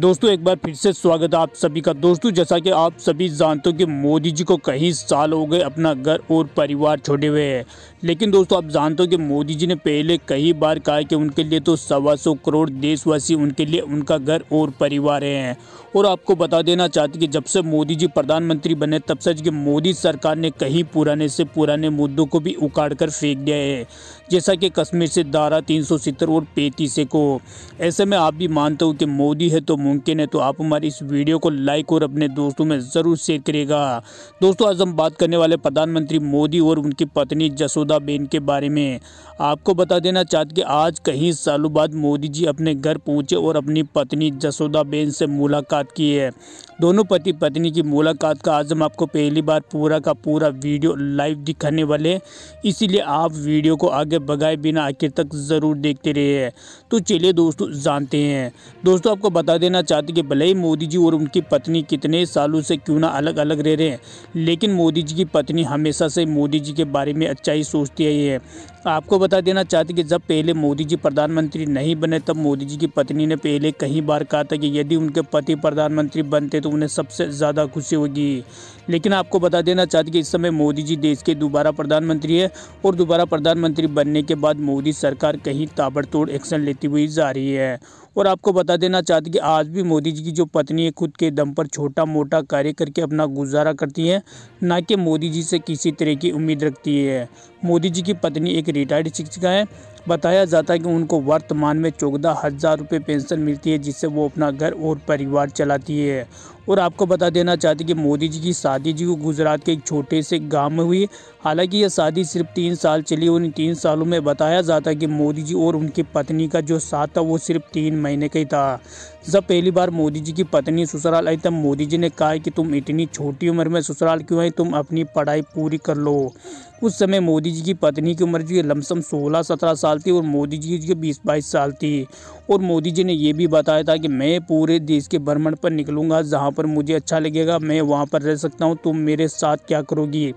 दोस्तों एक बार फिर से स्वागत है आप सभी का दोस्तों जैसा कि आप सभी जानते हो कि मोदी जी को कई साल हो गए अपना घर और परिवार छोड़े हुए हैं लेकिन दोस्तों आप जानते हो कि मोदी जी ने पहले कई बार कहा कि उनके लिए तो सवा सौ करोड़ देशवासी उनके लिए उनका घर और परिवार हैं और आपको बता देना चाहते कि जब से मोदी जी प्रधानमंत्री बने तब से कि मोदी सरकार ने कहीं पुराने से पुराने मुद्दों को भी उखाड़ कर फेंक दिया है जैसा कि कश्मीर से धारा तीन और पैंतीस को ऐसे में आप भी मानते हो कि मोदी है तो मुमकिन है तो आप हमारी इस वीडियो को लाइक और अपने दोस्तों में ज़रूर शेयर करिएगा दोस्तों आज हम बात करने वाले प्रधानमंत्री मोदी और उनकी पत्नी जसोदा बेन के बारे में आपको बता देना चाहते कि आज कई सालों बाद मोदी जी अपने घर पहुँचे और अपनी पत्नी जसोदा बेन से मुलाकात की है दोनों पति पत्नी की मुलाकात का आज हम आपको पहली बार पूरा का पूरा वीडियो लाइव दिखाने वाले हैं इसीलिए आप वीडियो को आगे बगाए बिना आखिर तक ज़रूर देखते रहे तो चलिए दोस्तों जानते हैं दोस्तों आपको बता देना चाहते कि भले ही मोदी जी और उनकी पत्नी कितने सालों से क्यों ना अलग अलग रह रहे हैं लेकिन मोदी जी की पत्नी हमेशा से मोदी जी के बारे में अच्छा ही सोचती आई है आपको बता देना चाहते कि जब पहले मोदी जी प्रधानमंत्री नहीं बने तब मोदी जी की पत्नी ने पहले कई बार कहा था कि यदि उनके पति प्रधानमंत्री बनते तो उन्हें सबसे ज़्यादा खुशी होगी लेकिन आपको बता देना चाहते कि इस समय मोदी जी देश के दोबारा प्रधानमंत्री है और दोबारा प्रधानमंत्री बनने के बाद मोदी सरकार कहीं ताबड़तोड़ एक्शन लेती हुई जा रही है और आपको बता देना चाहते कि आज भी मोदी जी की जो पत्नी है खुद के दम पर छोटा मोटा कार्य करके अपना गुजारा करती है ना कि मोदी जी से किसी तरह की उम्मीद रखती है मोदी जी की पत्नी एक रिटायर्ड शिक्षिका है बताया जाता है कि उनको वर्तमान में चौदह हज़ार रुपये पेंशन मिलती है जिससे वो अपना घर और परिवार चलाती है और आपको बता देना चाहती कि मोदी जी की शादी जी को गुजरात के एक छोटे से गांव में हुई हालांकि यह शादी सिर्फ तीन साल चली और इन तीन सालों में बताया जाता है कि मोदी जी और उनकी पत्नी का जो साथ था वो सिर्फ तीन महीने का ही था जब पहली बार मोदी जी की पत्नी ससुराल आई तब मोदी जी ने कहा कि तुम इतनी छोटी उम्र में ससुराल क्यों आई तुम अपनी पढ़ाई पूरी कर लो उस समय मोदी जी की पत्नी की उम्र जो है लमसम सोलह सत्रह साल थी और मोदी जी की बीस बाईस साल थी और मोदी जी ने यह भी बताया था कि मैं पूरे देश के भ्रमण पर निकलूँगा जहाँ पर मुझे अच्छा लगेगा मैं वहाँ पर रह सकता हूँ तुम मेरे साथ क्या करोगी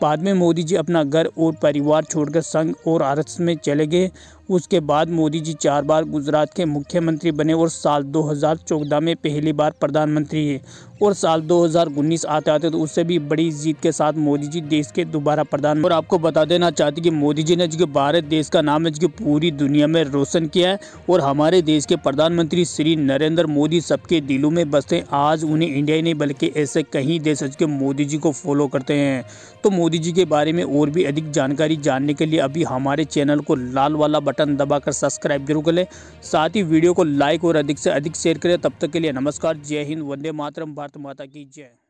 बाद में मोदी जी अपना घर और परिवार छोड़कर संघ और आरस में चले गए उसके बाद मोदी जी चार बार गुजरात के मुख्यमंत्री बने और साल 2014 में पहली बार प्रधानमंत्री है और साल 2019 आते आते तो उससे भी बड़ी जीत के साथ मोदी जी देश के दोबारा प्रधान और आपको बता देना चाहती कि मोदी जी ने जो भारत देश का नाम है जो पूरी दुनिया में रोशन किया है और हमारे देश के प्रधानमंत्री श्री नरेंद्र मोदी सबके दिलों में बसते हैं आज उन्हें इंडिया ही नहीं बल्कि ऐसे कहीं देश के मोदी जी को फॉलो करते हैं तो मोदी जी के बारे में और भी अधिक जानकारी जानने के लिए अभी हमारे चैनल को लाल वाला बटन बटन दबाकर सब्सक्राइब जरूर कर लें साथ ही वीडियो को लाइक और अधिक से अधिक शेयर करें तब तक के लिए नमस्कार जय हिंद वंदे मातरम भारत माता की जय